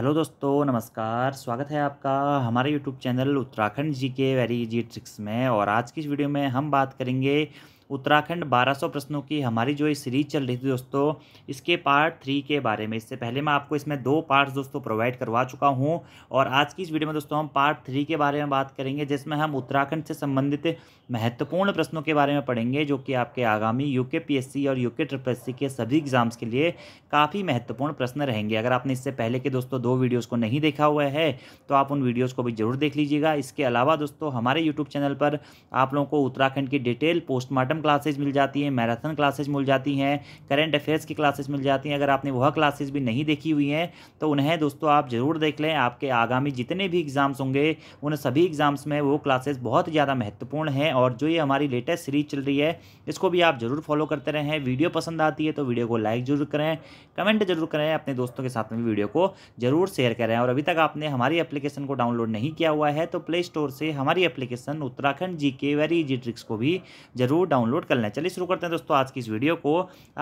hello दोस्तों नमस्कार स्वागत है आपका हमारे यूट्यूब चैनल उत्तराखंड जी के वेरी जी ट्रिक्स में और आज की इस वीडियो में हम बात करेंगे उत्तराखंड 1200 प्रश्नों की हमारी जो ये सीरीज चल रही थी दोस्तों इसके पार्ट थ्री के बारे में इससे पहले मैं आपको इसमें दो पार्ट्स दोस्तों प्रोवाइड करवा चुका हूँ और आज की इस वीडियो में दोस्तों हम पार्ट थ्री के बारे में बात करेंगे जिसमें हम उत्तराखंड से संबंधित महत्वपूर्ण प्रश्नों के बारे में पढ़ेंगे जो कि आपके आगामी यू के और यू के सी के सभी एग्जाम्स के लिए काफ़ी महत्वपूर्ण प्रश्न रहेंगे अगर आपने इससे पहले के दोस्तों दो वीडियोज़ को नहीं देखा हुआ है तो आप उन वीडियोज़ को भी ज़रूर देख लीजिएगा इसके अलावा दोस्तों हमारे यूट्यूब चैनल पर आप लोगों को उत्तराखंड की डिटेल पोस्टमार्टम क्लासेज मिल जाती हैं मैराथन क्लासेज मिल जाती हैं करेंट अफेयर्स की क्लासेज मिल जाती हैं अगर आपने वह क्लासेज भी नहीं देखी हुई हैं तो उन्हें दोस्तों आप ज़रूर देख लें आपके आगामी जितने भी एग्ज़ाम्स होंगे उन सभी एग्ज़ाम्स में वो क्लासेज बहुत ज़्यादा महत्वपूर्ण हैं और जो ये हमारी लेटेस्ट सीरीज चल रही है इसको भी आप ज़रूर फॉलो करते रहें वीडियो पसंद आती है तो वीडियो को लाइक जरूर करें कमेंट जरूर करें अपने दोस्तों के साथ में वीडियो को जरूर शेयर करें और अभी तक आपने हमारी एप्लीकेशन को डाउनलोड नहीं किया हुआ है तो प्ले स्टोर से हमारी एप्लीकेशन उत्तराखंड जी के वेरी इजी ट्रिक्स को भी जरूर डाउनलोड डाउनलोड कर लें चलिए शुरू करते हैं दोस्तों आज की इस वीडियो को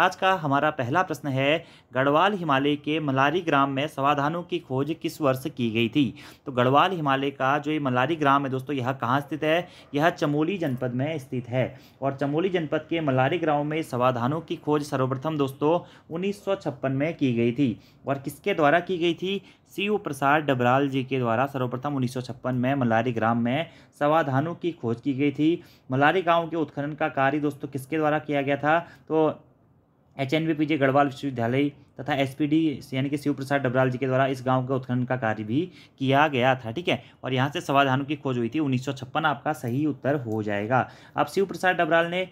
आज का हमारा पहला प्रश्न है गढ़वाल हिमालय के मलारी ग्राम में समाधानों की खोज किस वर्ष की गई थी तो गढ़वाल हिमालय का जो ये मलारी ग्राम है दोस्तों यह कहाँ स्थित है यह चमोली जनपद में स्थित है और चमोली जनपद के मलारी ग्राम में समाधानों की खोज सर्वप्रथम दोस्तों उन्नीस में की गई थी और किसके द्वारा की गई थी शिव प्रसाद डबराल जी के द्वारा सर्वप्रथम उन्नीस में मलारी ग्राम में सवाधानों की खोज की गई थी मलारी गांव के उत्खनन का कार्य दोस्तों किसके द्वारा किया गया था तो एच एन पी जे गढ़वाल विश्वविद्यालय तथा एस पी डी यानी कि शिव प्रसाद डबराल जी के द्वारा इस गांव के उत्खनन का कार्य भी किया गया था ठीक है और यहाँ से सवाधानों की खोज हुई थी उन्नीस आपका सही उत्तर हो जाएगा अब शिव प्रसाद डबराल ने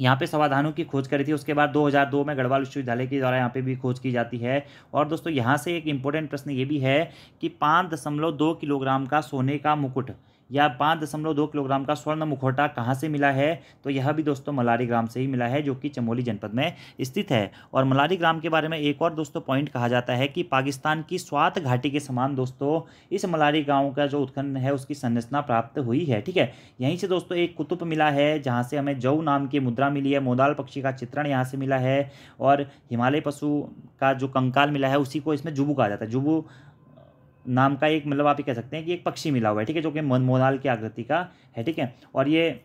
यहाँ पे समाधानों की खोज करी थी उसके बाद 2002 में गढ़वाल विश्वविद्यालय के द्वारा यहाँ पे भी खोज की जाती है और दोस्तों यहाँ से एक इम्पोर्टेंट प्रश्न ये भी है कि पाँच दशमलव दो किलोग्राम का सोने का मुकुट या पाँच दशमलव दो किलोग्राम का स्वर्ण मुखौटा कहाँ से मिला है तो यह भी दोस्तों मलारी ग्राम से ही मिला है जो कि चमोली जनपद में स्थित है और मलारी ग्राम के बारे में एक और दोस्तों पॉइंट कहा जाता है कि पाकिस्तान की स्वात घाटी के समान दोस्तों इस मलारी गाँव का जो उत्खनन है उसकी संरचना प्राप्त हुई है ठीक है यहीं से दोस्तों एक कुतुब मिला है जहाँ से हमें जऊ नाम की मुद्रा मिली है मोदाल पक्षी का चित्रण यहाँ से मिला है और हिमालय पशु का जो कंकाल मिला है उसी को इसमें जुबू कहा जाता है जुबू नाम का एक मतलब आप ये कह सकते हैं कि एक पक्षी मिला हुआ है ठीक है जो कि मोनाल की आकृति का है ठीक है और ये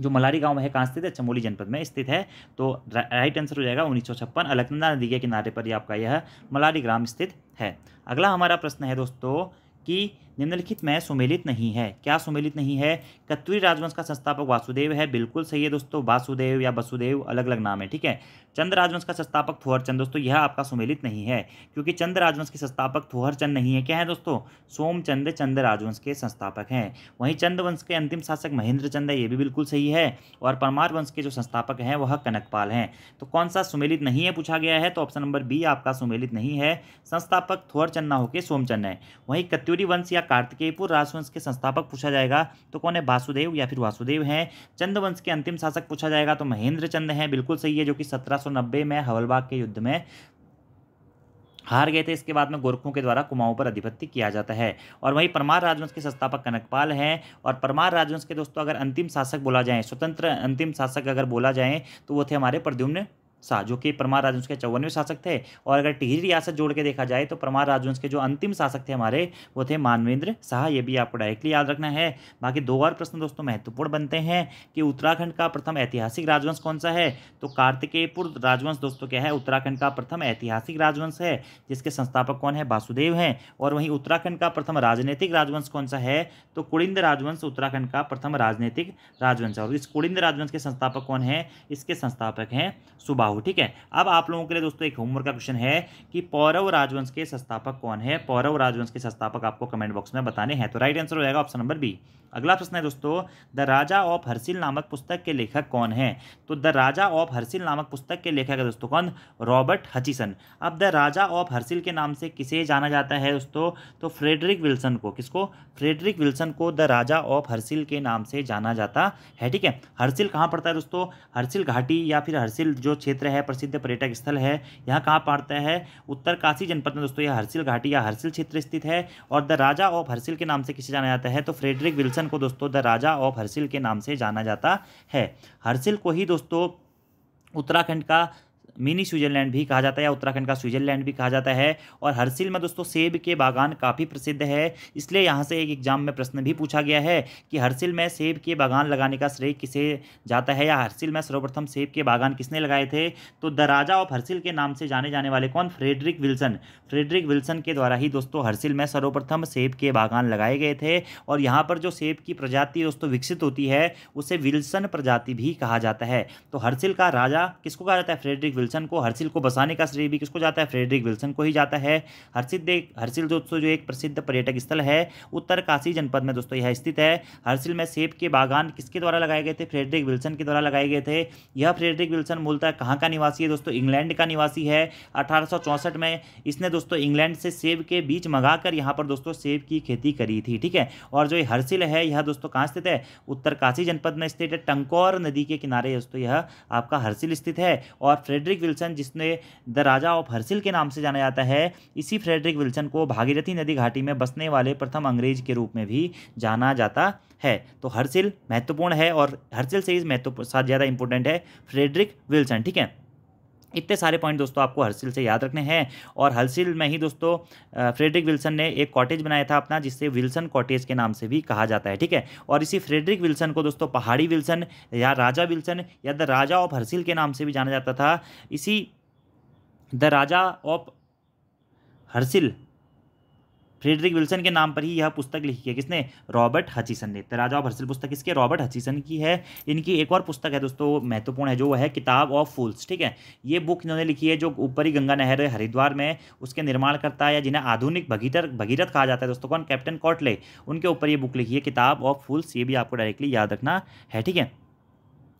जो मलारी गांव है कहाँ स्थित है चमोली जनपद में स्थित है तो राइट आंसर हो जाएगा उन्नीस सौ छप्पन अलकनंदा नदी के किनारे पर यह आपका यह मलारी ग्राम स्थित है अगला हमारा प्रश्न है दोस्तों कि निम्नलिखित में सुमेलित नहीं है क्या सुमेलित नहीं है कत्वी राजवंश का संस्थापक वासुदेव है बिल्कुल सही है दोस्तों वासुदेव या वसुदेव अलग अलग नाम है ठीक है चंद्र राजवंश का संस्थापक थोहरचंद दोस्तों यह आपका सुमेलित नहीं है क्योंकि चंद्र राजवंश के संस्थापक थोहरचंद नहीं है क्या है दोस्तों सोमचंद चंद्र राजवंश के संस्थापक हैं वहीं चंद वंश के अंतिम शासक महेंद्र चंद है ये भी बिल्कुल सही है और परमार वंश के जो संस्थापक हैं वह कनकपाल हैं तो कौन सा सुमेलित नहीं है पूछा गया है तो ऑप्शन नंबर बी आपका सुमेलित नहीं है संस्थापक थोहरचंद ना होकर सोमचंद है वहीं कत्यूरी वंश या कार्तिकेय कार्तिकेयपुर राजवंश के संस्थापक पूछा जाएगा तो कौन है वासुदेव या फिर वासुदेव हैं चंद्रवंश के अंतिम शासक पूछा जाएगा तो महेंद्र चंद हैं बिल्कुल सही है जो कि सत्रह में हवलबाग के युद्ध में हार गए थे इसके बाद में गोरखों के द्वारा कुमाऊं पर अधिपत्य किया जाता है और वहीं परमार राजवंश के संस्थापक कनकपाल हैं और परमार राजवंश के दोस्तों अगर अंतिम शासक बोला जाए स्वतंत्र अंतिम शासक अगर बोला जाए तो वो थे हमारे प्रद्युम्न शाह जो कि परमार राजवंश के चौवनवे शासक थे और अगर टिहरी रियासत जोड़ के देखा जाए तो परमार राजवंश के जो अंतिम शासक थे हमारे वो थे मानवेंद्र शाह ये भी आपको डायरेक्टली याद रखना है बाकी दो और प्रश्न दोस्तों महत्वपूर्ण बनते हैं कि उत्तराखंड का प्रथम ऐतिहासिक राजवंश कौन सा है तो कार्तिकेयपुर राजवंश दोस्तों क्या है उत्तराखंड का प्रथम ऐतिहासिक राजवंश है जिसके संस्थापक कौन है वासुदेव हैं और वहीं उत्तराखंड का प्रथम राजनीतिक राजवंश कौन सा है तो कुड़िंद राजवंश उत्तराखंड का प्रथम राजनीतिक राजवंश और इस कुड़िंद राजवंश के संस्थापक कौन है इसके संस्थापक हैं सुबाह हूँ ठीक है अब आप लोगों के लिए दोस्तों एक होमवर्क का क्वेश्चन है कि पौरव राजवंश के संस्थापक कौन है पौरव राजवंश के संस्थापक आपको कमेंट बॉक्स में बताने हैं तो राइट आंसर हो जाएगा ऑप्शन नंबर बी अगला प्रश्न है दोस्तों द राजा ऑफ हर्सिल नामक पुस्तक के लेखक कौन है तो द राजा ऑफ हर्सिल नामक पुस्तक के लेखक है दोस्तों कौन रॉबर्ट हचिसन अब द राजा ऑफ हर्सिल के नाम से किसे जाना जाता है दोस्तों तो फ्रेडरिक विल्सन को किसको फ्रेडरिक विल्सन को द राजा ऑफ हर्सिल के नाम से जाना जाता है ठीक है हर्सिल कहाँ पड़ता है दोस्तों हर्सिल घाटी या फिर हर्सिल जो क्षेत्र है प्रसिद्ध पर्यटक स्थल है यहाँ कहाँ पड़ता है उत्तरकाशी जनपद में दोस्तों यह हर्सिल घाटी या हर्सिल क्षेत्र स्थित है और द राजा ऑफ हर्सिल के नाम से किसे जाना जाता है तो फ्रेडरिक विल्सन पर्सन को दोस्तों द राजा ऑफ हर्सिल के नाम से जाना जाता है हर्सिल को ही दोस्तों उत्तराखंड का मिनी स्विट्जरलैंड भी कहा जाता है या उत्तराखंड का स्विट्जरलैंड भी कहा जाता है और हरसिल में दोस्तों सेब के बागान काफ़ी प्रसिद्ध है इसलिए यहाँ से एक एग्जाम में प्रश्न भी पूछा गया है कि हरसिल में सेब के बागान लगाने का श्रेय किसे जाता है या हरसिल में सर्वप्रथम सेब के बागान किसने लगाए थे तो द राजा ऑफ हरसिल के नाम से जाने जाने वाले कौन फ्रेडरिक विल्सन फ्रेडरिक विल्सन के द्वारा ही दोस्तों हरसिल में सर्वप्रथम सेब के बागान लगाए गए थे और यहाँ पर जो सेब की प्रजाति दोस्तों विकसित होती है उसे विल्सन प्रजाति भी कहा जाता है तो हरसिल का राजा किसको कहा जाता है फ्रेडरिक विल्सन को हर्सिल को बसाने का श्रेय भी किसको जाता है फ्रेडरिक विल्सन को ही जाता है हर्सिल हर्सिल दोस्तों जो एक प्रसिद्ध पर्यटक स्थल है उत्तर काशी जनपद में दोस्तों यह स्थित है हर्सिल में सेब के बागान किसके द्वारा लगाए गए थे फ्रेडरिक विल्सन के द्वारा लगाए गए थे यह फ्रेडरिक विल्सन मूलतः कहाँ का निवासी है दोस्तों इंग्लैंड का निवासी है अठारह में इसने दोस्तों इंग्लैंड से सेब के बीज मंगा कर पर दोस्तों सेब की खेती करी थी ठीक है और जो हर्सिल है यह दोस्तों कहाँ स्थित है उत्तरकाशी जनपद में स्थित है टंकौर नदी के किनारे दोस्तों यह आपका हर्सिल स्थित है और फ्रेडरिक फ्रेडरिक विल्सन जिसने द राजा ऑफ हर्सिल के नाम से जाना जाता है इसी फ्रेडरिक विल्सन को भागीरथी नदी घाटी में बसने वाले प्रथम अंग्रेज के रूप में भी जाना जाता है तो हर्सिल महत्वपूर्ण है और हर्सिल से इस महत्वपूर्ण साथ ज़्यादा इंपॉर्टेंट है फ्रेडरिक विल्सन ठीक है इतने सारे पॉइंट दोस्तों आपको हर्सिल से याद रखने हैं और हर्सिल में ही दोस्तों फ्रेडरिक विल्सन ने एक कॉटेज बनाया था अपना जिससे विल्सन कॉटेज के नाम से भी कहा जाता है ठीक है और इसी फ्रेडरिक विल्सन को दोस्तों पहाड़ी विल्सन या राजा विल्सन या द राजा ऑफ हर्सिल के नाम से भी जाना जाता था इसी the Raja of Harsil Frederick Wilson के नाम पर ही यह पुस्तक लिखी है किसने रॉबर्ट हचिसन ने तो राजा ऑफ हर्सल पुस्तक इसके रॉबर्ट हचिसन की है इनकी एक और पुस्तक है दोस्तों महत्वपूर्ण है जो है किताब ऑफ फूल्स ठीक है ये बुक इन्होंने लिखी है जो ऊपरी गंगा नहर हरिद्वार में उसके निर्माण करता है जिन्हें आधुनिक भगीरथ भगीरथ कहा जाता है दोस्तों कौन कैप्टन कॉटले उनके ऊपर ये बुक लिखी है किताब ऑफ फूल्स ये भी आपको डायरेक्टली याद रखना है ठीक है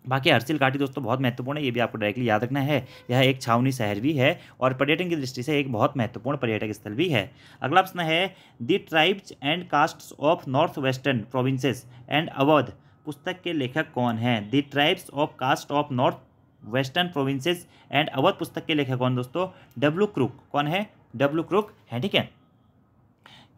बाकी हरसिल घाटी दोस्तों बहुत महत्वपूर्ण है ये भी आपको डायरेक्टली याद रखना है यह एक छावनी शहर भी है और पर्यटन की दृष्टि से एक बहुत महत्वपूर्ण पर्यटक स्थल भी है अगला प्रश्न है the tribes and castes of north western provinces and Awadh पुस्तक के लेखक कौन हैं the tribes of caste of north western provinces and Awadh पुस्तक के लेखक कौन दोस्तों डब्लू क्रुक कौन है डब्लू क्रुक है ठीक है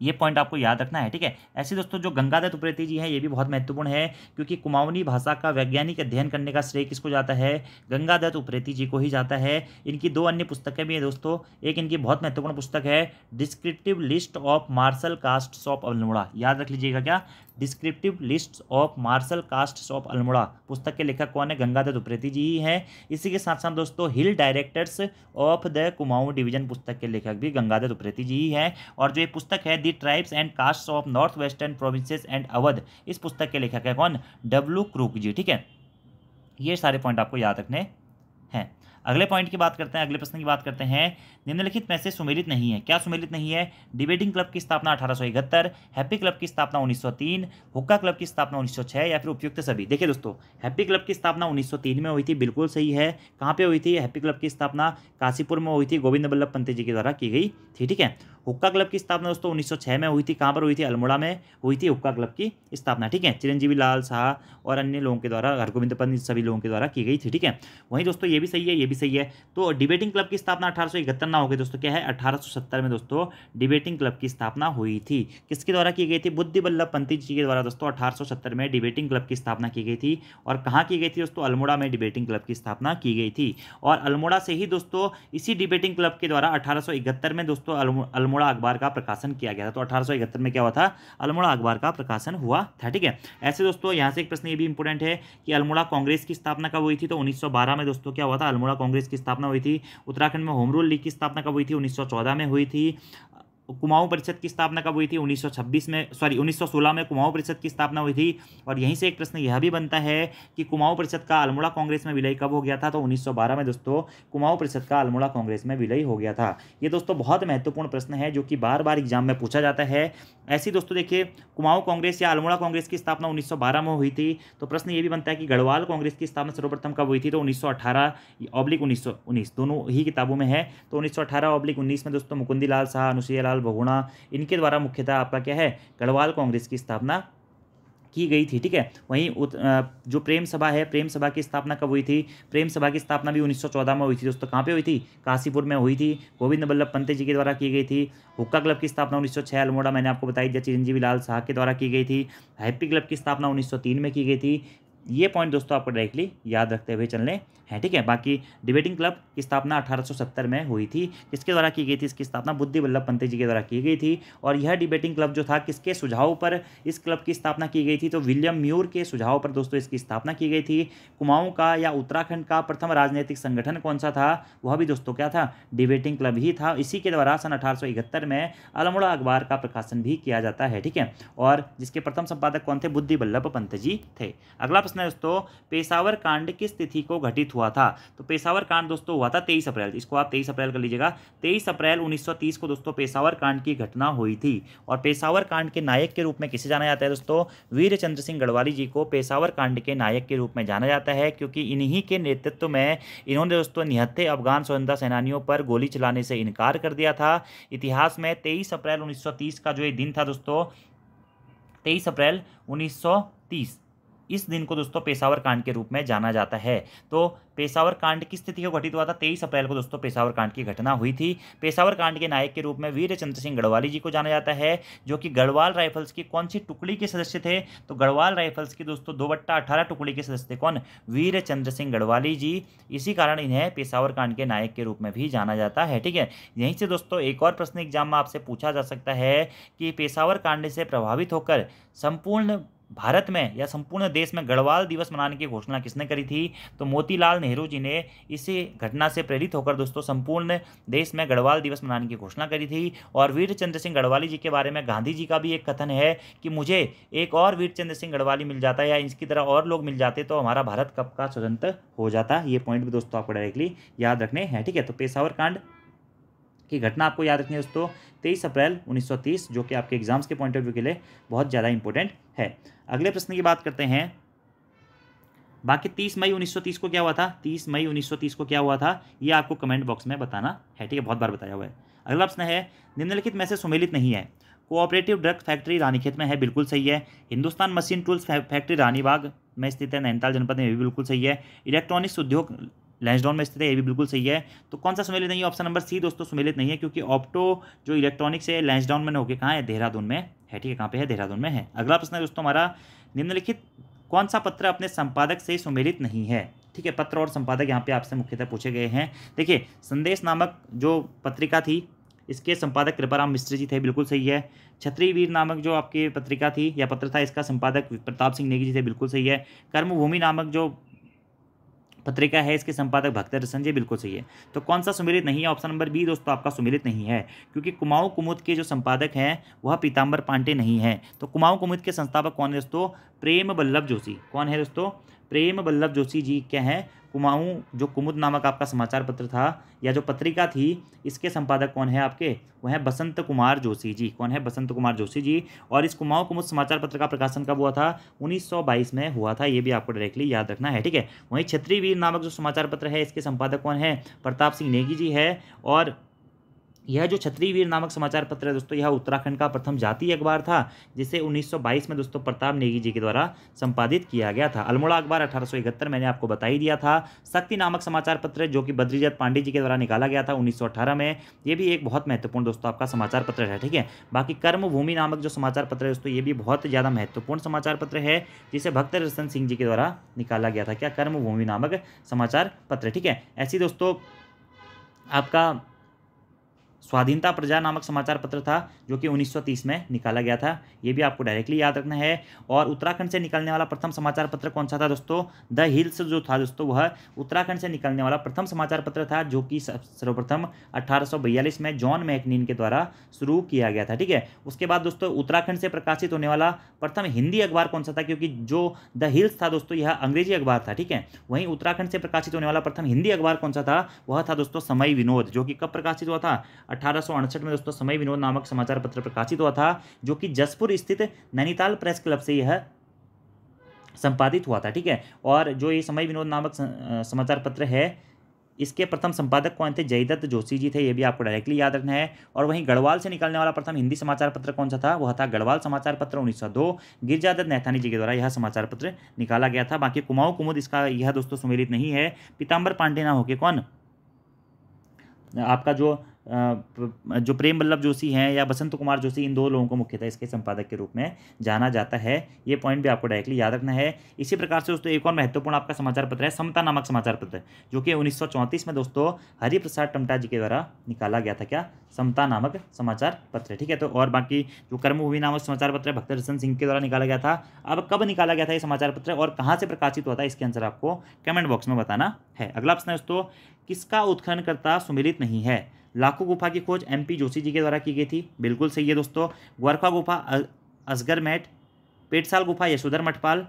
ये पॉइंट आपको याद रखना है ठीक है ऐसे दोस्तों जो गंगाधर तुप्रेती जी हैं ये भी बहुत महत्वपूर्ण है क्योंकि कुमाऊनी भाषा का वैज्ञानिक अध्ययन करने का श्रेय किसको जाता है गंगाधर तुप्रेती जी को ही जाता है इनकी दो अन्य पुस्तकें भी हैं दोस्तों एक इनकी बहुत महत्वपूर्ण पुस्तक है descriptive list of martial caste of Almora याद रख लीजिएगा क्या descriptive list of martial castes of Almora पुस्तक के लेखक कौन है गंगाधर दुप्रेती जी ही हैं इसी के साथ साथ दोस्तों hill directors of the Kumaon division पुस्तक के लेखक भी गंगाधर दुप्रेती जी ही हैं और जो ये पुस्तक है the tribes and castes of north western provinces and Awadh इस पुस्तक के लेखक है कौन डब्लू क्रूक जी ठीक है ये सारे पॉइंट आपको याद रखने हैं अगले पॉइंट की बात करते हैं अगले प्रश्न की बात करते हैं निम्नलिखित में से सुमेलित नहीं है क्या सुमेलित नहीं है डिबेटिंग क्लब की स्थापना अठारह हैप्पी क्लब की स्थापना 1903 हुक्का क्लब की स्थापना 1906 या फिर उपयुक्त सभी देखिए दोस्तों हैप्पी क्लब की स्थापना 1903 में हुई थी बिल्कुल सही है कहाँ पर हुई थी हैप्पी क्लब की स्थापना काशीपुर में हुई थी गोविंद वल्लभ पंत जी के द्वारा की गई थी ठीक है हुक्का क्लब की स्थापना दोस्तों 1906 में हुई थी कहाँ पर हुई थी अल्मोड़ा में हुई थी हुक्का क्लब की स्थापना ठीक है चिरंजीवी लाल शाह और अन्य लोगों के द्वारा हरगोविंद पंत सभी लोगों के द्वारा की गई थी ठीक है वहीं दोस्तों ये भी सही है ये भी सही है तो डिबेटिंग क्लब की स्थापना अठारह ना हो गई दोस्तों क्या है अठारह में दोस्तों डिबेटिंग क्लब की स्थापना हुई थी किसके द्वारा की गई थी बुद्धि बल्लभ पंती जी के द्वारा दोस्तों अठारह में डिबेटिंग क्लब की स्थापना की गई थी और कहाँ की गई थी दोस्तों अल्मोड़ा में डिबेटिंग क्लब की स्थापना की गई थी और अल्मोड़ा से ही दोस्तों इसी डिबेटिंग क्लब के द्वारा अठारह में दोस्तों अल्मोड़ा अखबार का प्रकाशन किया गया था तो अठारह में क्या हुआ था अल्मोड़ा अखबार का प्रकाशन हुआ था ठीक है ऐसे दोस्तों यहाँ से एक प्रश्न ये भी इंपॉर्टेंट है कि अल्मोड़ा कांग्रेस की स्थापना कब हुई थी तो 1912 में दोस्तों क्या हुआ था अल्मोड़ा कांग्रेस की स्थापना हुई थी उत्तराखंड में होम रूल लीग की स्थापना कब हुई थी उन्नीस में हुई थी कुमाऊं परिषद की स्थापना कब हुई थी 1926 में सॉरी 1916 में कुमाऊं परिषद की स्थापना हुई थी और यहीं से एक प्रश्न यह भी बनता है कि कुमाऊं परिषद का अल्मोड़ा कांग्रेस में विलय कब हो गया था तो 1912 में दोस्तों कुमाऊं परिषद का अल्मोड़ा कांग्रेस में विलय हो गया था ये दोस्तों बहुत महत्वपूर्ण प्रश्न है जो कि बार बार एग्जाम में पूछा जाता है ऐसी दोस्तों देखिए कुमाऊं कांग्रेस या अल्मोड़ा कांग्रेस की स्थापना उन्नीस में हुई थी तो प्रश्न ये भी बनता है कि गढ़वाल कांग्रेस की स्थापना सर्वप्रथम कब हुई थी तो उन्नीस सौ 1919 दोनों ही किताबों में है तो उन्नीस सौ 19 में दोस्तों मुकुंदी लाल शाह अनुसुईया भोपाल बगुणा इनके द्वारा मुख्यतः आपका क्या है गढ़वाल कांग्रेस की स्थापना की गई थी ठीक है वहीं जो प्रेम सभा है प्रेम सभा की स्थापना कब हुई थी प्रेम सभा की स्थापना भी 1914 में हुई थी दोस्तों कहाँ पे हुई थी काशीपुर में हुई थी गोविंद बल्लभ पंत जी के द्वारा की गई थी हुक्का क्लब की स्थापना 1906 सौ अल्मोड़ा मैंने आपको बताई दिया चिरंजीवी लाल शाह के द्वारा की गई थी हैप्पी क्लब की स्थापना उन्नीस में की गई थी ये पॉइंट दोस्तों आपको डायरेक्टली याद रखते हुए चलने है ठीक है बाकी डिबेटिंग क्लब की स्थापना 1870 में हुई थी किसके द्वारा की गई थी इसकी स्थापना बुद्धि वल्लभ पंत जी के द्वारा की गई थी और यह डिबेटिंग क्लब जो था किसके सुझाव पर इस क्लब की स्थापना की गई थी तो विलियम म्यूर के सुझाव पर दोस्तों इसकी स्थापना की गई थी कुमाऊं का या उत्तराखंड का प्रथम राजनीतिक संगठन कौन सा था वह भी दोस्तों क्या था डिबेटिंग क्लब ही था इसी के द्वारा सन अठारह में अलमोड़ा अखबार का प्रकाशन भी किया जाता है ठीक है और जिसके प्रथम संपादक कौन थे बुद्धि वल्लभ पंत जी थे अगला प्रश्न है दोस्तों पेशावर कांड किस तिथि को घटित हुआ था तो पेशावर कांड दोस्तों हुआ था तेईस अप्रैल इसको आप तेईस अप्रैल कर लीजिएगा तेईस अप्रैल उन्नीस को दोस्तों पेशावर कांड की घटना हुई थी और पेशावर कांड के नायक के रूप में किसे जाना जाता है दोस्तों वीर चंद्र सिंह गढ़वाली जी को पेशावर कांड के नायक के रूप में जाना जाता है क्योंकि इन्हीं के नेतृत्व में इन्होंने दोस्तों निहत्थे अफगान स्वतंत्रता सेनानियों पर गोली चलाने से इनकार कर दिया था इतिहास में तेईस अप्रैल उन्नीस का जो ये दिन था दोस्तों तेईस अप्रैल उन्नीस इस दिन को दोस्तों पेशावर कांड के रूप में जाना जाता है तो पेशावर कांड की स्थिति को घटित हुआ था तेईस अप्रैल को दोस्तों पेशावर कांड की घटना हुई थी पेशावर कांड के नायक के रूप में वीर चंद्र सिंह गढ़वाली जी को जाना जाता है जो कि गढ़वाल राइफल्स की कौन सी टुकड़ी के सदस्य थे तो गढ़वाल राइफल्स की दोस्तों दो बट्टा अठारह टुकड़ी के सदस्य थे कौन वीर चंद्र सिंह गढ़वाली जी इसी कारण इन्हें पेशावर कांड के नायक के रूप में भी जाना जाता है ठीक है यहीं से दोस्तों एक और प्रश्न एग्जाम में आपसे पूछा जा सकता है कि पेशावर कांड से प्रभावित होकर संपूर्ण भारत में या संपूर्ण देश में गढ़वाल दिवस मनाने की घोषणा किसने करी थी तो मोतीलाल नेहरू जी ने इसी घटना से प्रेरित होकर दोस्तों संपूर्ण देश में गढ़वाल दिवस मनाने की घोषणा करी थी और वीर चंद्र सिंह गढ़वाली जी के बारे में गांधी जी का भी एक कथन है कि मुझे एक और वीर चंद्र सिंह गढ़वाली मिल जाता है या इसकी तरह और लोग मिल जाते तो हमारा भारत कब का स्वतंत्र हो जाता ये पॉइंट भी दोस्तों आपको डायरेक्टली याद रखने हैं ठीक है तो पेशावर कांड की घटना आपको याद रखनी है दोस्तों तेईस अप्रैल 1930 जो कि आपके एग्जाम्स के पॉइंट ऑफ व्यू के लिए बहुत ज़्यादा इंपॉर्टेंट है अगले प्रश्न की बात करते हैं बाकी 30 मई 1930 को क्या हुआ था 30 मई 1930 को क्या हुआ था ये आपको कमेंट बॉक्स में बताना है ठीक है बहुत बार बताया हुआ है अगला प्रश्न है निम्नलिखित में से सुमेलित नहीं है कोऑपरेटिव ड्रग फैक्ट्री रानीखेत में है बिल्कुल सही है Hindustan machine tools factory Ranibagh में स्थित है नैनीताल जनपद में भी बिल्कुल सही है इलेक्ट्रॉनिक्स उद्योग लैंसडाउन में स्थित है ये भी बिल्कुल सही है तो कौन सा सुमेलित नहीं है ऑप्शन नंबर सी दोस्तों सुमेलित नहीं है क्योंकि ऑप्टो जो इलेक्ट्रॉनिक्स है लैंसडाउन में होकर कहाँ है देहरादून में है ठीक है कहाँ पे है देहरादून में है अगला प्रश्न है दोस्तों हमारा निम्नलिखित कौन सा पत्र अपने संपादक से सुमेलित नहीं है ठीक है पत्र और संपादक यहाँ पे आपसे मुख्यतः पूछे गए हैं देखिए संदेश नामक जो पत्रिका थी इसके संपादक कृपाराम मिश्री जी थे बिल्कुल सही है छत्रीवीर नामक जो आपकी पत्रिका थी या पत्र था इसका संपादक प्रताप सिंह नेगी जी थे बिल्कुल सही है कर्मभूमि नामक जो पत्रिका है इसके संपादक भक्त संजय बिल्कुल सही है तो कौन सा सुमिलित नहीं है ऑप्शन नंबर बी दोस्तों आपका सुमिलित नहीं है क्योंकि कुमाऊं कुमुद के जो संपादक हैं वह पीताम्बर पांडे नहीं है तो कुमाऊं कुमुद के संस्थापक कौन है दोस्तों प्रेम बल्लभ जोशी कौन है दोस्तों प्रेम बल्लभ जोशी जी क्या हैं कुमाऊँ जो कुमुद नामक आपका समाचार पत्र था या जो पत्रिका थी इसके संपादक कौन है आपके वह है बसंत कुमार जोशी जी कौन है बसंत कुमार जोशी जी और इस कुमाऊँ कुमुद समाचार पत्र का प्रकाशन कब हुआ था 1922 में हुआ था ये भी आपको डायरेक्टली याद रखना है ठीक है वहीं छत्रीवीर वीर नामक जो समाचार पत्र है इसके संपादक कौन है प्रताप सिंह नेगी जी है और यह जो छत्री वीर नामक समाचार पत्र है दोस्तों यह उत्तराखंड का प्रथम जातीय अखबार था जिसे 1922 में दोस्तों प्रताप नेगी जी के द्वारा संपादित किया गया था अल्मोड़ा अखबार अठारह मैंने आपको बता ही दिया था शक्ति नामक समाचार पत्र जो कि बद्रीजत पांडे जी के द्वारा निकाला गया था उन्नीस में ये भी एक बहुत महत्वपूर्ण दोस्तों आपका समाचार पत्र है ठीक है बाकी कर्मभूमि नामक जो समाचार पत्र है दोस्तों ये भी बहुत ज़्यादा महत्वपूर्ण समाचार पत्र है जिसे भक्त रसन सिंह जी के द्वारा निकाला गया था क्या कर्मभूमि नामक समाचार पत्र ठीक है ऐसी दोस्तों आपका स्वाधीनता प्रजा नामक समाचार पत्र था जो कि 1930 में निकाला गया था ये भी आपको डायरेक्टली याद रखना है और उत्तराखंड से निकलने वाला प्रथम समाचार पत्र कौन सा था दोस्तों द हिल्स जो था दोस्तों वह उत्तराखंड से निकलने वाला प्रथम समाचार पत्र था जो कि सर्वप्रथम अठारह में जॉन मैकनीन के द्वारा शुरू किया गया था ठीक है उसके बाद दोस्तों उत्तराखंड से प्रकाशित होने वाला प्रथम हिंदी अखबार कौन सा था क्योंकि जो द हिल्स था दोस्तों यह अंग्रेजी अखबार था ठीक है वहीं उत्तराखंड से प्रकाशित होने वाला प्रथम हिंदी अखबार कौन सा था वह था दोस्तों समय विनोद जो कि कब प्रकाशित हुआ था अठारह में दोस्तों समय विनोद नामक समाचार पत्र प्रकाशित हुआ था जो कि जसपुर स्थित नैनीताल प्रेस क्लब से यह संपादित हुआ था ठीक है और जो ये समय विनोद नामक समाचार पत्र है इसके प्रथम संपादक कौन थे जयदत्त जोशी जी थे ये भी आपको डायरेक्टली याद रखना है और वहीं गढ़वाल से निकलने वाला प्रथम हिंदी समाचार पत्र कौन सा था वह था गढ़वाल समाचार पत्र 1902 गिरजादत्त नैथानी जी के द्वारा यह समाचार पत्र निकाला गया था बाकी कुमाऊ कुमुद इसका यह दोस्तों सुमेलित नहीं है पीताम्बर पांडे ना होके कौन आपका जो जो प्रेम बल्लभ जोशी हैं या बसंत कुमार जोशी इन दो लोगों को मुख्यतः इसके संपादक के रूप में जाना जाता है ये पॉइंट भी आपको डायरेक्टली याद रखना है इसी प्रकार से दोस्तों एक और महत्वपूर्ण आपका समाचार पत्र है समता नामक समाचार पत्र जो कि उन्नीस में दोस्तों हरिप्रसाद टमटा जी के द्वारा निकाला गया था क्या समता नामक समाचार पत्र ठीक है तो और बाकी जो कर्मभूमि नामक समाचार पत्र भक्त रसन सिंह के द्वारा निकाला गया था अब कब निकाला गया था ये समाचार पत्र और कहाँ से प्रकाशित हुआ था इसके आंसर आपको कमेंट बॉक्स में बताना है अगला प्रश्न है दोस्तों किसका करता सुमिलित नहीं है लाखों गुफा की खोज पी जोशी जी के द्वारा की गई थी बिल्कुल सही है दोस्तों ग्वरखा गुफा असगर मैट पेटसाल गुफा यशोधर मठपाल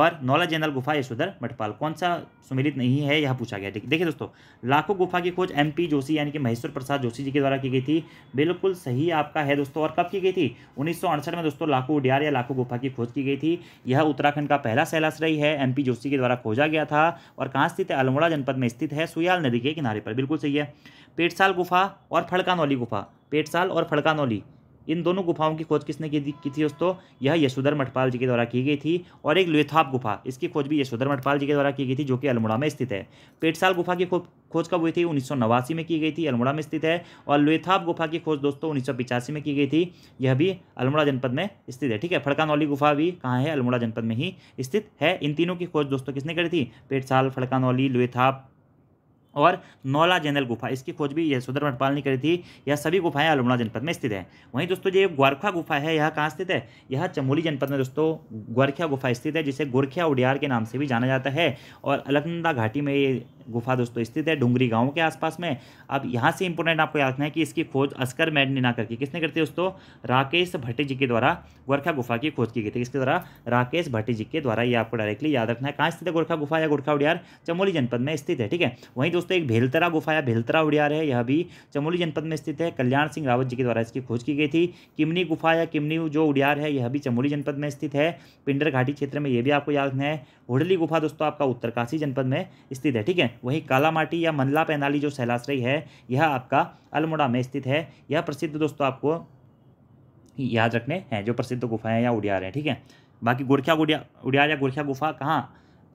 और नौला जनरल गुफा यशोधर मठपाल कौन सा सुमिलित नहीं है यह पूछा गया देखिए दोस्तों लाखों गुफा की खोज एमपी जोशी यानी कि महेश्वर प्रसाद जोशी जी के द्वारा की गई थी बिल्कुल सही आपका है दोस्तों और कब की गई थी उन्नीस में दोस्तों लाखों उडियार या लाखों गुफा की खोज की गई थी यह उत्तराखंड का पहला सैलाश रही है एम जोशी के द्वारा खोजा गया था और कहाँ स्थित है अल्मोड़ा जनपद में स्थित है सुयाल नदी के किनारे पर बिल्कुल सही है पेटसाल गुफा और फड़कानौली गुफा पेटसाल और फड़कानौली इन दोनों गुफाओं की खोज किसने की, की थी दोस्तों यह यशोधर मठपाल जी के द्वारा की गई थी और एक लोथाप गुफा इसकी खोज भी यशोधर मठपाल जी के द्वारा की गई थी जो कि अल्मोड़ा में स्थित है पेटसाल गुफा की खोज कब हुई थी उन्नीस में की गई थी अल्मोड़ा में स्थित है और लोथाप गुफा की खोज दोस्तों उन्नीस में की गई थी यह भी अल्मोड़ा जनपद में स्थित है ठीक है फड़कानौली गुफा भी कहाँ है अल्मोड़ा जनपद में ही स्थित है इन तीनों की खोज दोस्तों किसने करी थी पेटसाल फड़कानौली लुथाप और नौला जनरल गुफा इसकी खोज भी यशोधर भटपाल ने करी थी यह सभी गुफाएं अल्मोड़ा जनपद में स्थित है वहीं दोस्तों ये ग्वारखा गुफा है यह कहाँ स्थित है यह चमोली जनपद में दोस्तों ग्वारखिया गुफा स्थित है जिसे गोरखिया उडियार के नाम से भी जाना जाता है और अलकनंदा घाटी में ये गुफा दोस्तों स्थित है डूंगरी गांव के आसपास में अब यहां से इंपोर्टेंट आपको याद रखना है कि इसकी खोज अस्कर मैड ने ना करके किसने करती है दोस्तों राकेश भट्टी जी के द्वारा गोरखा गुफा की खोज की गई थी इसके द्वारा राकेश भट्टी जी के द्वारा ये आपको डायरेक्टली याद रखना है कहाँ स्थित है गोरखा गुफा या गोरखा उड़ियार चमोली जनपद में स्थित है ठीक है वहीं दोस्तों एक भेलतरा गुफा या भेलतरा उड़ियार है यह भी चमोली जनपद में स्थित है कल्याण सिंह रावत जी के द्वारा इसकी खोज की गई थी किमनी गुफा या किमनी जो उड़ियार है यह भी चमोली जनपद में स्थित है पिंडर घाटी क्षेत्र में यह भी आपको याद रखना है होडली गुफा दोस्तों आपका उत्तरकाशी जनपद में स्थित है ठीक है वहीं काला माटी या मंदला पैनाली जो सैलाश्रय है यह आपका अल्मोड़ा में स्थित है यह प्रसिद्ध दोस्तों आपको याद रखने हैं जो प्रसिद्ध गुफाएं हैं या उड़ियार हैं ठीक है बाकी गोरखा गुड़िया उड़ियार या गोरखा गुफा कहाँ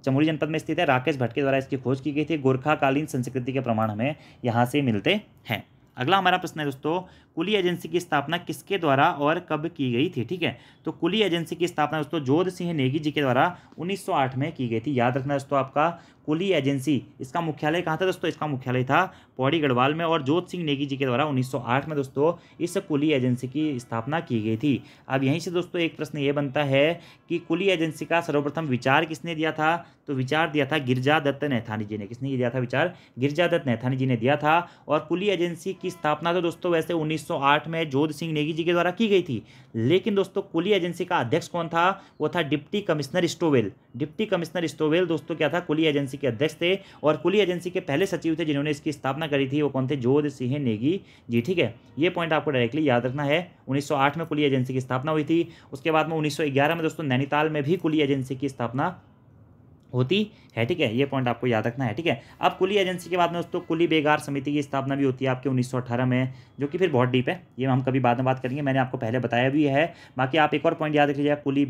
चमोली जनपद में स्थित है राकेश भट्ट के द्वारा इसकी खोज की गई थी गोरखाकालीन संस्कृति के प्रमाण हमें यहाँ से मिलते हैं अगला हमारा प्रश्न है दोस्तों कुली एजेंसी की स्थापना किसके द्वारा और कब की गई थी ठीक है तो कुली एजेंसी की स्थापना दोस्तों जोध सिंह नेगी जी के द्वारा 1908 में की गई थी याद रखना दोस्तों आपका कुली एजेंसी इसका मुख्यालय कहाँ था दोस्तों इसका मुख्यालय था पौड़ी गढ़वाल में और जोध सिंह नेगी जी के द्वारा 1908 में दोस्तों इस कुली एजेंसी की स्थापना की गई थी अब यहीं से दोस्तों एक प्रश्न ये बनता है कि कुली एजेंसी का सर्वप्रथम विचार किसने दिया था तो विचार दिया था गिरजा दत्त नैथानी जी ने किसने दिया था विचार गिरजा दत्त नैथानी जी ने दिया था और कुली एजेंसी की स्थापना तो दोस्तों वैसे उन्नीस 1908 में जोध सिंह नेगी जी के द्वारा की गई थी लेकिन दोस्तों कुली एजेंसी का अध्यक्ष कौन था वो था deputy commissioner Stowell deputy commissioner Stowell दोस्तों क्या था कुली एजेंसी के अध्यक्ष थे और कुली एजेंसी के पहले सचिव थे जिन्होंने इसकी स्थापना करी थी वो कौन थे जोध सिंह नेगी जी ठीक है ये पॉइंट आपको डायरेक्टली याद रखना है उन्नीस में कुली एजेंसी की स्थापना हुई थी उसके बाद में उन्नीस में दोस्तों नैनीताल में भी कुली एजेंसी की स्थापना होती है ठीक है ये पॉइंट आपको याद रखना है ठीक है अब कुली एजेंसी के बाद में दोस्तों कुली बेगार समिति की स्थापना भी होती है आपके उन्नीस में जो कि फिर बहुत डीप है ये हम कभी बाद में बात करेंगे मैंने आपको पहले बताया भी है बाकी आप एक और पॉइंट याद रख लीजिएगा कुली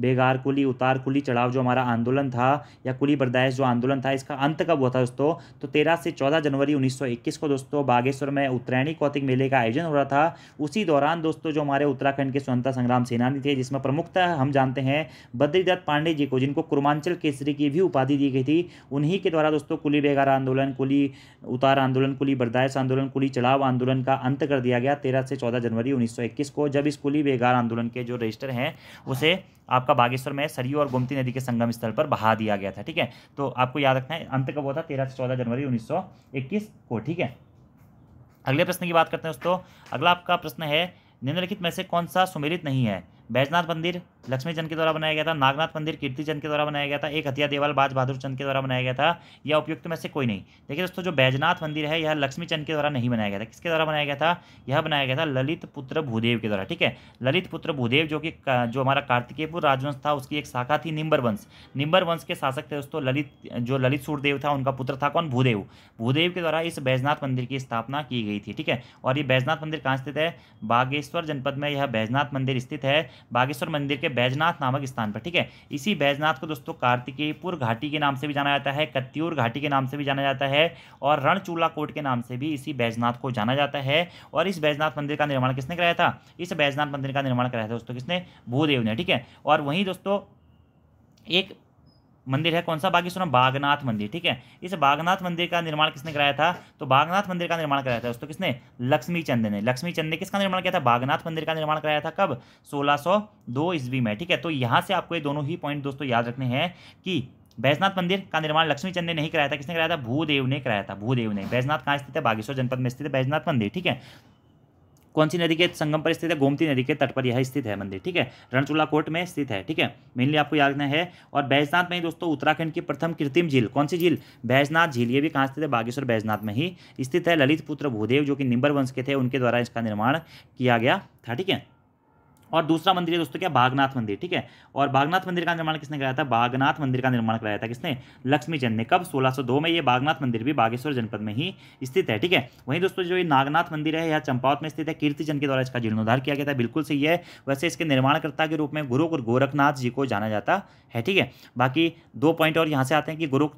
बेगार कुली उतार कुली चढ़ाव जो हमारा आंदोलन था या कुली बर्दाश्त जो आंदोलन था इसका अंत कब हुआ था दोस्तों तो तेरह से चौदह जनवरी उन्नीस को दोस्तों बागेश्वर में उत्तरायणी कौतिक मेले का आयोजन हो रहा था उसी दौरान दोस्तों जो हमारे उत्तराखंड के स्वतंत्रता संग्राम सेनानी थे जिसमें प्रमुखता हम जानते हैं बद्रीदत्त पांडे जी को जिनको कुर्मांचल केसरी की भी उपाधि दी गई थी उन्हीं के द्वारा दोस्तों कुली बेगार आंदोलन कुली उतार आंदोलन कुली बर्दाश्त आंदोलन कुली चढ़ाव आंदोलन का अंत कर दिया गया तेरह से चौदह जनवरी उन्नीस को जब इस कुली बेगार आंदोलन के जो रजिस्टर हैं उसे आपका बागेश्वर में सरयू और गोमती नदी के संगम स्थल पर बहा दिया गया था ठीक है तो आपको याद रखना है अंत कब होता तेरह से चौदह जनवरी उन्नीस को ठीक है अगले प्रश्न की बात करते हैं दोस्तों अगला आपका प्रश्न है निम्नलिखित में से कौन सा सुमेलित नहीं है बैजनाथ मंदिर लक्ष्मी चंद के द्वारा बनाया गया था नागनाथ मंदिर कीर्ति चंद के द्वारा बनाया गया था एक हथिया देवाल बाज बहादुर चंद के द्वारा बनाया गया था या उपयुक्त में से कोई नहीं देखिए दोस्तों जो बैजनाथ मंदिर है यह लक्ष्मी चंद के द्वारा नहीं बनाया गया था किसके द्वारा बनाया गया था यह बनाया गया था ललित पुत्र भूदेव के द्वारा ठीक है ललित पुत्र भूदेव जो कि जो हमारा कार्तिकेयपुर राजवंश था उसकी एक शाखा थी निम्बर वंश निम्बर वंश के शासक थे दोस्तों ललित जो ललित सूरदेव था उनका पुत्र था कौन भूदेव भूदेव के द्वारा इस बैजनाथ मंदिर की स्थापना की गई थी ठीक है और ये बैजनाथ मंदिर कहाँ स्थित है बागेश्वर जनपद में यह बैजनाथ मंदिर स्थित है बागेश्वर मंदिर के बैजनाथ नामक स्थान पर ठीक है इसी बैजनाथ को दोस्तों कार्तिकेयपुर घाटी के नाम से भी जाना जाता है कत्यूर घाटी के नाम से भी जाना जाता है और रणचूला कोट के नाम से भी इसी बैजनाथ को जाना जाता है और इस बैजनाथ मंदिर का निर्माण किसने कराया था इस बैजनाथ मंदिर का निर्माण कराया था दोस्तों किसने भूदेव ने ठीक है और वहीं दोस्तों एक मंदिर है कौन सा सुना बागनाथ मंदिर ठीक है इस बागनाथ मंदिर का निर्माण किसने कराया था तो बागनाथ मंदिर का निर्माण कराया था दोस्तों किसने लक्ष्मी चंद ने लक्ष्मी चंद ने किसका निर्माण किया था बागनाथ मंदिर का निर्माण कराया था कब 1602 ईस्वी में ठीक है तो यहाँ से आपको ये दोनों ही पॉइंट दोस्तों याद रखने हैं कि बैजनाथ मंदिर का निर्माण लक्ष्मी चंद ने नहीं कराया था किसने कराया था भूदेव ने कराया था भूदेव ने बैजनाथ कहाँ स्थित है बागेश्वर जनपद में स्थित है बैजनाथ मंदिर ठीक है कौन सी नदी के संगम पर स्थित है गोमती नदी के तट पर यह स्थित है मंदिर ठीक है रणचूला कोट में स्थित है ठीक है मेनली आपको याद रखना है और बैजनाथ में ही दोस्तों उत्तराखंड की प्रथम कृत्रिम झील कौन सी झील बैजनाथ झील ये भी कहाँ स्थित है बागेश्वर बैजनाथ में ही स्थित है ललित पुत्र भूदेव जो कि निम्बर वंश के थे उनके द्वारा इसका निर्माण किया गया था ठीक है और दूसरा मंदिर है दोस्तों क्या बागनाथ मंदिर ठीक है और बागनाथ मंदिर का निर्माण किसने कराया था बागनाथ मंदिर का निर्माण कराया था किसने चंद ने कब 1602 में ये बागनाथ मंदिर भी बागेश्वर जनपद में ही स्थित है ठीक है वहीं दोस्तों जो ये नागनाथ मंदिर है यह चंपावत में स्थित है कीर्तिजन के द्वारा इसका जीर्णोद्धार किया गया था बिल्कुल सही है वैसे इसके निर्माणकर्ता के रूप में गुरु और गोरखनाथ जी को जाना जाता है ठीक है बाकी दो पॉइंट और यहाँ से आते हैं कि गुरु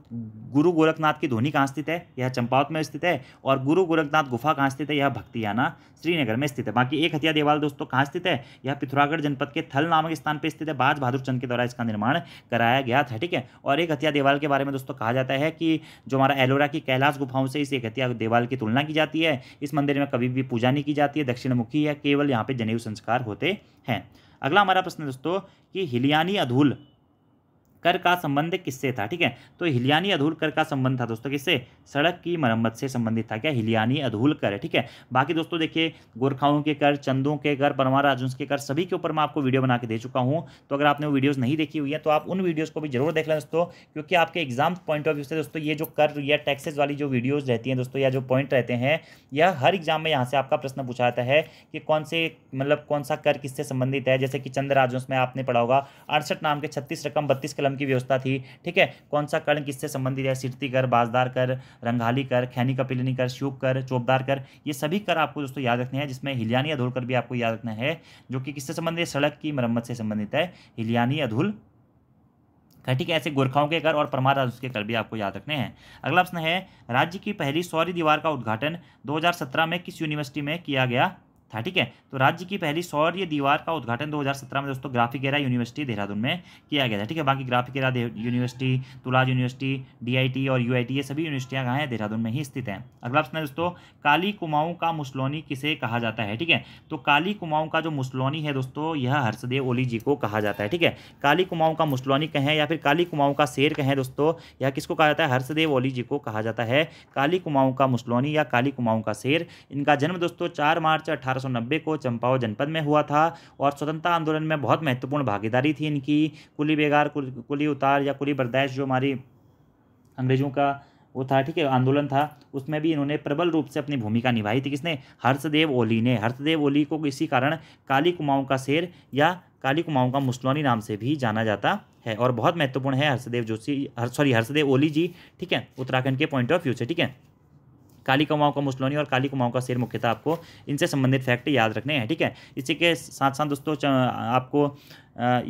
गुरु गोरखनाथ की धोनी कहाँ स्थित है यह चंपावत में स्थित है और गुरु गोरखनाथ गुफा कहाँ स्थित है यह भक्तियाना श्रीनगर में स्थित है बाकी एक हथिया देवाल दोस्तों कहाँ स्थित है यह पिथौरागढ़ जनपद के थल नामक स्थान पर स्थित है बाज बहादुर चंद के द्वारा इसका निर्माण कराया गया था ठीक है और एक हथिया देवाल के बारे में दोस्तों कहा जाता है कि जो हमारा एलोरा की कैलाश गुफाओं से इस एक हथिया देवाल की तुलना की जाती है इस मंदिर में कभी भी पूजा नहीं की जाती है दक्षिणमुखी है केवल यहाँ पे जनेऊ संस्कार होते हैं अगला हमारा प्रश्न दोस्तों कि हिलियानी अधूल कर का संबंध किससे था ठीक है तो हिलियानी अधूल कर का संबंध था दोस्तों किससे सड़क की मरम्मत से संबंधित था क्या हिलियानी अधूल कर है ठीक है बाकी दोस्तों देखिए गोरखाओं के कर चंदों के कर परमार राजवंश के कर सभी के ऊपर मैं आपको वीडियो बना के दे चुका हूँ तो अगर आपने वो वीडियोज़ नहीं देखी हुई है तो आप उन वीडियोज़ को भी जरूर देख लें दोस्तों क्योंकि आपके एग्जाम पॉइंट ऑफ व्यू से दोस्तों ये जो कर या टैक्सेज वाली जो वीडियोज़ रहती हैं दोस्तों या जो पॉइंट रहते हैं यह हर एग्जाम में यहाँ से आपका प्रश्न पूछा जाता है कि कौन से मतलब कौन सा कर किससे संबंधित है जैसे कि चंद्र राजवंश में आपने पढ़ा होगा अड़सठ नाम के छत्तीस रकम बत्तीस कलम कर्म की व्यवस्था थी ठीक है कौन सा कर्ण किससे संबंधित है सिरती कर बाजदार कर रंगाली कर खैनी कपिलनी कर श्यूक कर चोपदार कर ये सभी कर आपको दोस्तों याद रखने हैं जिसमें हिलियानी अधूल कर भी आपको याद रखना है जो कि किससे संबंधित है सड़क की मरम्मत से संबंधित है हिलियानी अधूल ठीक है ऐसे गोरखाओं के कर और परमार राजवंश के कर भी आपको याद रखने हैं अगला प्रश्न है राज्य की पहली सौरी दीवार का उद्घाटन 2017 में किस यूनिवर्सिटी में किया गया था ठीक है तो राज्य की पहली सौर्य दीवार का उद्घाटन 2017 में दोस्तों ग्राफिकेरा यूनिवर्सिटी देहरादून में किया गया था ठीक है बाकी Graphic Era University Tula's University DIT और यूआईटी ये सभी यूनिवर्सिटियाँ कहाँ हैं देहरादून में ही स्थित हैं अगला प्रश्न है दोस्तों काली कुमाऊँ का मुसलोनी किसे कहा जाता है ठीक है तो काली कुमाऊँ का जो मुसलोनी है दोस्तों यह हर्षदेव ओली जी को कहा जाता है ठीक है काली कुमाऊँ का मुसलोनी कहें या फिर काली कुमाऊँ का शेर कहें दोस्तों यह किसको कहा जाता है हर्षदेव ओली जी को कहा जाता है काली कुमाऊँ का मुसलोनी या काली कुमाऊँ का शेर इनका जन्म दोस्तों चार मार्च अठारह 1890 को चंपाओ जनपद में हुआ था और स्वतंत्रता आंदोलन में बहुत महत्वपूर्ण भागीदारी थी इनकी कुली बेगार कुली उतार या कुली बर्दाश्त जो हमारी अंग्रेजों का वो था ठीक है आंदोलन था उसमें भी इन्होंने प्रबल रूप से अपनी भूमिका निभाई थी किसने हर्षदेव ओली ने हर्षदेव ओली को इसी कारण काली कुमाऊं का शेर या काली कुमाऊं का मुसलौनी नाम से भी जाना जाता है और बहुत महत्वपूर्ण है हर्षदेव जोशी हर, सॉरी हर्षदेव ओली जी ठीक है उत्तराखंड के पॉइंट ऑफ व्यू से ठीक है काली कुमाऊँ का मुसलोनी और काली कुमाऊँ का शेर मुख्यतः आपको इनसे संबंधित फैक्ट याद रखने हैं ठीक है इसी के साथ साथ दोस्तों आपको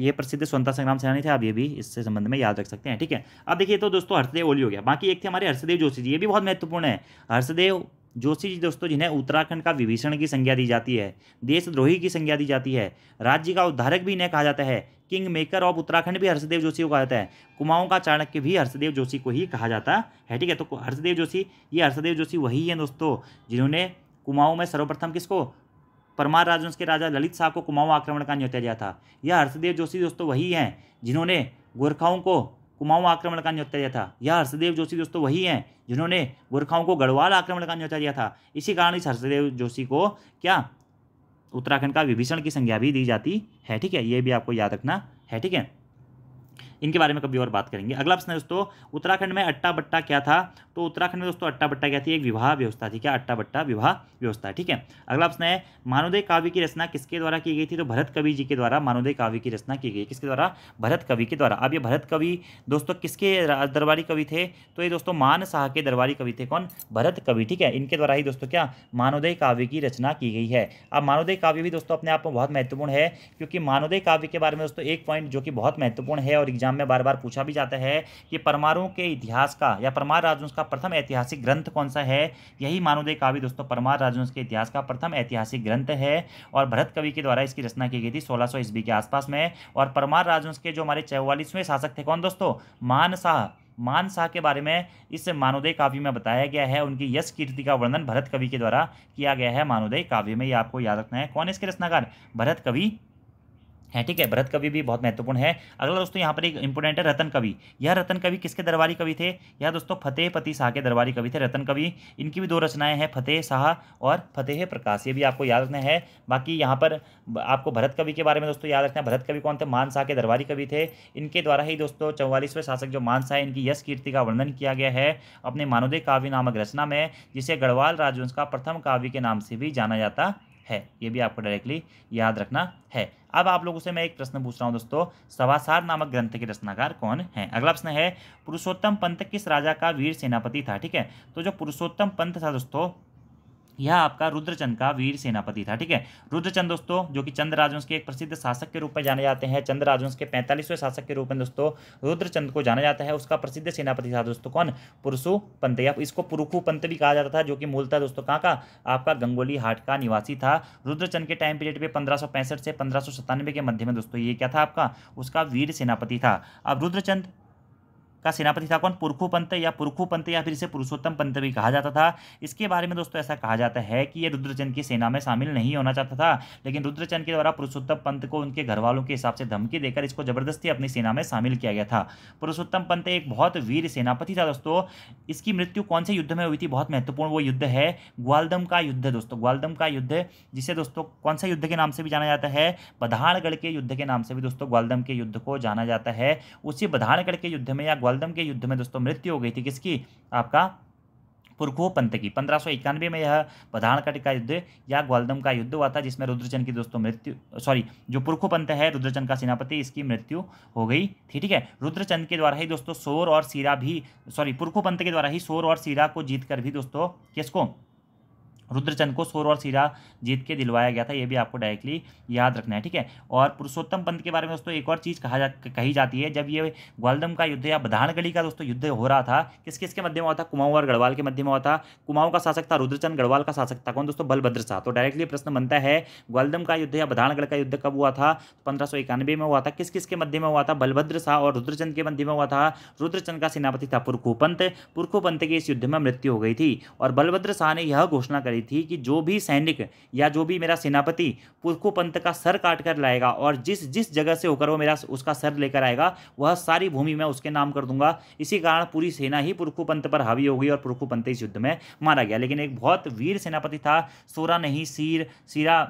ये प्रसिद्ध स्वतंत्रता संग्राम सेनानी थे आप ये भी इससे संबंध में याद रख सकते हैं ठीक है अब देखिए तो दोस्तों हर्षदेव ओली हो गया बाकी एक थे हमारे हर्षदेव जोशी जी ये भी बहुत महत्वपूर्ण है हर्षदेव जोशी जी दोस्तों जिन्हें उत्तराखंड का विभीषण की संज्ञा दी जाती है देशद्रोही की संज्ञा दी जाती है राज्य का उद्धारक भी इन्हें कहा जाता है किंग मेकर ऑफ उत्तराखंड भी हर्षदेव जोशी को कहा जाता है कुमाऊं का चाणक्य भी हर्षदेव जोशी को ही कहा जाता है ठीक है तो हर्षदेव जोशी ये हर्षदेव जोशी वही है दोस्तों जिन्होंने कुमाऊं में सर्वप्रथम किसको परमार राजवंश के राजा ललित शाह को कुमाऊं आक्रमण का न्योत्या दिया था यह हर्षदेव जोशी दोस्तों वही हैं जिन्होंने गोरखाओं को कुमाऊं आक्रमण का न्योता दिया था यह हर्षदेव जोशी दोस्तों वही हैं जिन्होंने गोरखाओं को गढ़वाल आक्रमण का न्योता दिया था इसी कारण इस हर्षदेव जोशी को क्या उत्तराखंड का विभीषण की संज्ञा भी दी जाती है ठीक है ये भी आपको याद रखना है ठीक है इनके बारे में कभी और बात करेंगे अगला प्रश्न है दोस्तों उत्तराखंड में अट्टा बट्टा क्या था तो उत्तराखंड में दोस्तों अट्टा बट्टा क्या थी एक विवाह व्यवस्था थी क्या अट्टा बट्टा विवाह व्यवस्था ठीक है अगला प्रश्न है मानोदय काव्य की रचना किसके द्वारा की गई थी तो भरत कवि जी के द्वारा मानोदय काव्य की रचना की गई किसके द्वारा भरत कवि के द्वारा अब ये भरत कवि दोस्तों किसके दरबारी कवि थे तो ये दोस्तों मान शाह के दरबारी कवि थे कौन भरत कवि ठीक है इनके द्वारा ही दोस्तों क्या मानोदय काव्य की रचना की गई है अब मानोदय काव्य भी दोस्तों अपने आप में बहुत महत्वपूर्ण है क्योंकि मानोदय काव्य के बारे में दोस्तों एक पॉइंट जो कि बहुत महत्वपूर्ण है और एग्जाम एग्जाम में बार बार पूछा भी जाता है कि परमारों के इतिहास का या परमार राजवंश का प्रथम ऐतिहासिक ग्रंथ कौन सा है यही मानोदय काव्य दोस्तों परमार राजवंश के इतिहास का प्रथम ऐतिहासिक ग्रंथ है और भरत कवि के द्वारा इसकी रचना की गई थी सोलह सौ ईस्वी के आसपास में और परमार राजवंश के जो हमारे चौवालीसवें शासक थे कौन दोस्तों मान शाह मान शाह के बारे में इस मानोदय काव्य में बताया गया है उनकी यश कीर्ति का वर्णन भरत कवि के द्वारा किया गया है मानोदय काव्य में ये आपको याद रखना है कौन इसके रचनाकार भरत कवि है ठीक है भरत कवि भी बहुत महत्वपूर्ण है अगला दोस्तों यहाँ पर एक इंपोर्टेंट है रतन कवि यह रतन कवि किसके दरबारी कवि थे यह दोस्तों फतेह पति शाह के दरबारी कवि थे रतन कवि इनकी भी दो रचनाएं हैं फतेह शाह और फतेह प्रकाश ये भी आपको याद रखना है बाकी यहाँ पर आपको भरत कवि के बारे में दोस्तों याद रखना है भरत कवि कौन थे मान शाह के दरबारी कवि थे इनके द्वारा ही दोस्तों चौवालीसवें शासक जो मान शाह इनकी यश कीर्ति का वर्णन किया गया है अपने मानोदय काव्य नामक रचना में जिसे गढ़वाल राजवंश का प्रथम काव्य के नाम से भी जाना जाता है ये भी आपको डायरेक्टली याद रखना है अब आप लोगों से मैं एक प्रश्न पूछ रहा हूँ दोस्तों सवासार नामक ग्रंथ के रचनाकार कौन हैं अगला प्रश्न है पुरुषोत्तम पंथ किस राजा का वीर सेनापति था ठीक है तो जो पुरुषोत्तम पंथ था दोस्तों यह आपका रुद्रचंद का वीर सेनापति था ठीक है रुद्रचंद दोस्तों जो कि चंद्र राजवंश के एक प्रसिद्ध शासक के रूप में जाने जाते हैं चंद्र राजवंश के पैंतालीसवें शासक के रूप में दोस्तों रुद्रचंद को जाना जाता है उसका प्रसिद्ध सेनापति था दोस्तों कौन पुरुषु पंत या इसको पुरुखु पंत भी कहा जाता था जो कि मूलतः दोस्तों कहाँ का आपका गंगोली हाट का निवासी था रुद्रचंद के टाइम पीरियड पर पंद्रह से पंद्रह के मध्य में दोस्तों ये क्या था आपका उसका वीर सेनापति था अब रुद्रचंद का सेनापति था कौन पुरखू पंत या पुरखू पंत या फिर इसे पुरुषोत्तम पंत भी कहा जाता था इसके बारे में दोस्तों ऐसा कहा जाता है कि ये रुद्रचंद की सेना में शामिल नहीं होना चाहता था लेकिन रुद्रचंद के द्वारा पुरुषोत्तम पंत को उनके घर वालों के हिसाब से धमकी देकर इसको जबरदस्ती अपनी सेना में शामिल किया गया था पुरुषोत्तम पंत एक बहुत वीर सेनापति था दोस्तों इसकी मृत्यु कौन से युद्ध में हुई थी बहुत महत्वपूर्ण वो युद्ध है ग्वालदम का युद्ध दोस्तों ग्वालदम का युद्ध जिसे दोस्तों कौन सा युद्ध के नाम से भी जाना जाता है बधाणगढ़ के युद्ध के नाम से भी दोस्तों ग्वालदम के युद्ध को जाना जाता है उसी बधाणगढ़ के युद्ध में या कोल्दम के युद्ध में दोस्तों मृत्यु हो गई थी किसकी आपका पुरखो पंत की पंद्रह में यह प्रधानकट का युद्ध या ग्वालदम का युद्ध हुआ था जिसमें रुद्रचन की दोस्तों मृत्यु सॉरी जो पुरखो पंत है रुद्रचन का सेनापति इसकी मृत्यु हो गई थी ठीक है रुद्रचंद के द्वारा ही दोस्तों सोर और सीरा भी सॉरी पुरखो पंत के द्वारा ही सोर और सीरा को जीतकर भी दोस्तों किसको रुद्रचंद को सोर और सीरा जीत के दिलवाया गया था ये भी आपको डायरेक्टली याद रखना है ठीक है और पुरुषोत्तम पंत के बारे में दोस्तों एक और चीज़ कहा जा कही जाती है जब ये ग्वालदम का युद्ध या बधानगढ़ी का दोस्तों युद्ध हो रहा था किस किस के मध्य में हुआ था कुमाऊं और गढ़वाल के मध्य में हुआ था कुमाऊं का शासक था रुद्रचंद गढ़वाल का शासक था कौन दोस्तों बलभद्र शाह तो डायरेक्टली प्रश्न बनता है ग्वालदम का युद्ध या बधानगढ़ का युद्ध कब हुआ था पंद्रह में हुआ था किस किस के मध्य में हुआ था बलभद्र शाह और रुद्रचंद के मध्य में हुआ था रुद्रचंद का सेनापति था पुरखुपंत पंत के इस युद्ध में मृत्यु हो गई थी और बलभद्र शाह ने यह घोषणा करी करी थी कि जो भी सैनिक या जो भी मेरा सेनापति पुरखू पंत का सर काट कर लाएगा और जिस जिस जगह से होकर वो मेरा उसका सर लेकर आएगा वह सारी भूमि मैं उसके नाम कर दूंगा इसी कारण पूरी सेना ही पुरखू पंत पर हावी हो गई और पुरखू पंत इस युद्ध में मारा गया लेकिन एक बहुत वीर सेनापति था सोरा नहीं सीर सीरा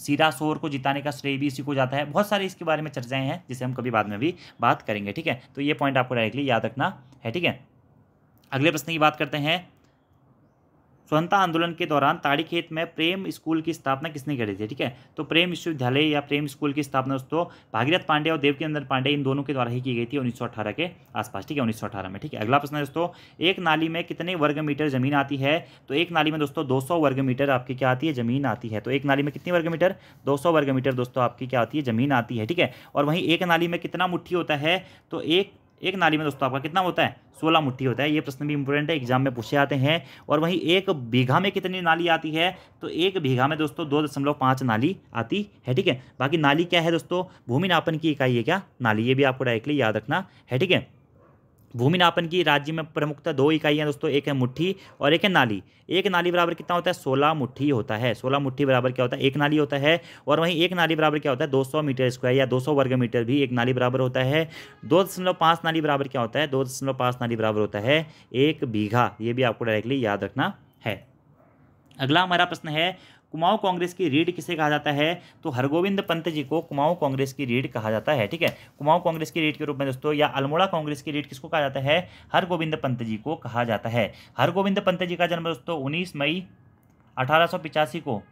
सीरा सोर को जिताने का श्रेय भी इसी को जाता है बहुत सारी इसके बारे में चर्चाएं हैं जिसे हम कभी बाद में भी बात करेंगे ठीक है तो ये पॉइंट आपको डायरेक्टली याद रखना है ठीक है अगले प्रश्न की बात करते हैं स्वतंत्रता आंदोलन के दौरान ताड़ीखेत में प्रेम स्कूल की स्थापना किसने करी थी ठीक है तो प्रेम विश्वविद्यालय या प्रेम स्कूल की स्थापना दोस्तों भागीरथ पांडे और देवकेंद्र पांडे इन दोनों के द्वारा ही की गई थी उन्नीस के आसपास ठीक है उन्नीस में ठीक है अगला प्रश्न है दोस्तों एक नाली में कितने वर्ग मीटर जमीन आती है तो एक नाली में दोस्तों दो वर्ग मीटर आपकी क्या आती है जमीन आती है तो एक नाली में कितनी वर्ग मीटर दो वर्ग मीटर दोस्तों आपकी क्या आती है जमीन आती है ठीक है और वहीं एक नाली में कितना मुठ्ठी होता है तो एक एक नाली में दोस्तों आपका कितना होता है सोलह मुट्ठी होता है ये प्रश्न भी इंपोर्टेंट है एग्जाम में पूछे आते हैं और वहीं एक बीघा में कितनी नाली आती है तो एक बीघा में दोस्तों दो दशमलव पाँच नाली आती है ठीक है बाकी नाली क्या है दोस्तों भूमि नापन की इकाई है क्या नाली ये भी आपको डायरेक्टली याद रखना है ठीक है भूमि नापन की राज्य में प्रमुखता दो इकाइयाँ दोस्तों एक है मुट्ठी और एक है नाली एक नाली बराबर कितना होता है सोलह मुट्ठी होता है सोलह मुट्ठी बराबर क्या होता है एक नाली होता है और वहीं एक नाली बराबर क्या होता है 200 मीटर स्क्वायर या 200 वर्ग मीटर भी एक नाली बराबर होता है दो दशमलव पाँच नाली बराबर क्या होता है दो दशमलव पाँच नाली बराबर होता है एक बीघा ये भी आपको डायरेक्टली याद रखना है अगला हमारा प्रश्न है कुमाऊं कांग्रेस की रीढ़ किसे कहा जाता है तो हरगोविंद पंत जी को कुमाऊं कांग्रेस की रीढ़ कहा जाता है ठीक है कुमाऊं कांग्रेस की रीढ़ के रूप में दोस्तों या अल्मोड़ा कांग्रेस की रीढ़ किसको कहा जाता है हरगोविंद पंत जी को कहा जाता है हरगोविंद पंत जी का जन्म दोस्तों उन्नीस मई अठारह को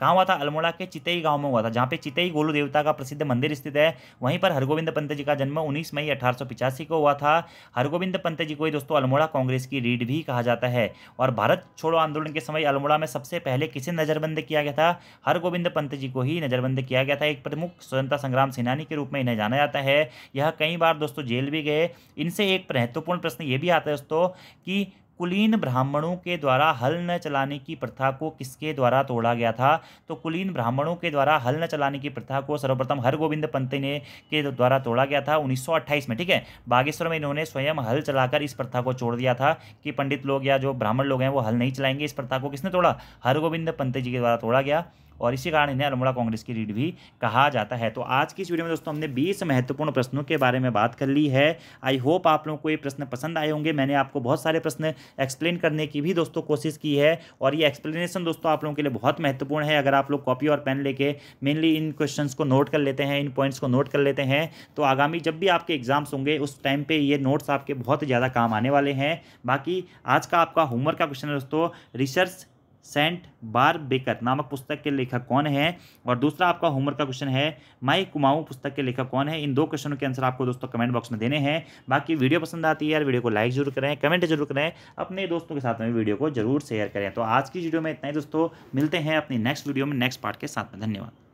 कहाँ हुआ था अल्मोड़ा के चितई गांव में हुआ था जहाँ पे चितई गोलू देवता का प्रसिद्ध मंदिर स्थित है वहीं पर हरगोविंद पंत जी का जन्म 19 मई अठारह को हुआ था हरगोविंद पंत जी को ही दोस्तों अल्मोड़ा कांग्रेस की रीड भी कहा जाता है और भारत छोड़ो आंदोलन के समय अल्मोड़ा में सबसे पहले किसे नज़रबंद किया गया था हरगोविंद पंत जी को ही नज़रबंद किया गया था एक प्रमुख स्वतंत्रता संग्राम सेनानी के रूप में इन्हें जाना जाता है यह कई बार दोस्तों जेल भी गए इनसे एक महत्वपूर्ण प्रश्न ये भी आता है दोस्तों कि कुलीन ब्राह्मणों के द्वारा हल न चलाने की प्रथा को किसके द्वारा तोड़ा गया था तो कुलीन ब्राह्मणों के द्वारा हल न चलाने की प्रथा को सर्वप्रथम हरगोविंद पंत ने के द्वारा तोड़ा गया था 1928 में ठीक है बागेश्वर में इन्होंने स्वयं हल चलाकर इस प्रथा को छोड़ दिया था कि पंडित लोग या जो ब्राह्मण लोग हैं वो हल नहीं चलाएंगे इस प्रथा को किसने तोड़ा हरगोविंद पंत जी के द्वारा तोड़ा गया और इसी कारण इन्हें अल्मोड़ा कांग्रेस की रीढ़ भी कहा जाता है तो आज की इस वीडियो में दोस्तों हमने बीस महत्वपूर्ण प्रश्नों के बारे में बात कर ली है आई होप आप लोगों को ये प्रश्न पसंद आए होंगे मैंने आपको बहुत सारे प्रश्न एक्सप्लेन करने की भी दोस्तों कोशिश की है और ये एक्सप्लेनेशन दोस्तों आप लोगों के लिए बहुत महत्वपूर्ण है अगर आप लोग कॉपी और पेन लेके मेनली इन क्वेश्चंस को नोट कर लेते हैं इन पॉइंट्स को नोट कर लेते हैं तो आगामी जब भी आपके एग्जाम्स होंगे उस टाइम पे ये नोट्स आपके बहुत ज़्यादा काम आने वाले हैं बाकी आज का आपका होमवर्क का क्वेश्चन है दोस्तों रिसर्च सेंट बार बेकर नामक पुस्तक के लेखक कौन है और दूसरा आपका होमवर्क का क्वेश्चन है माई कुमाऊ पुस्तक के लेखक कौन है इन दो क्वेश्चनों के आंसर आपको दोस्तों कमेंट बॉक्स में देने हैं बाकी वीडियो पसंद आती है यार वीडियो को लाइक जरूर करें कमेंट जरूर करें अपने दोस्तों के साथ में वीडियो को जरूर शेयर करें तो आज की वीडियो में इतना ही दोस्तों मिलते हैं अपनी नेक्स्ट वीडियो में नेक्स्ट पार्ट के साथ में धन्यवाद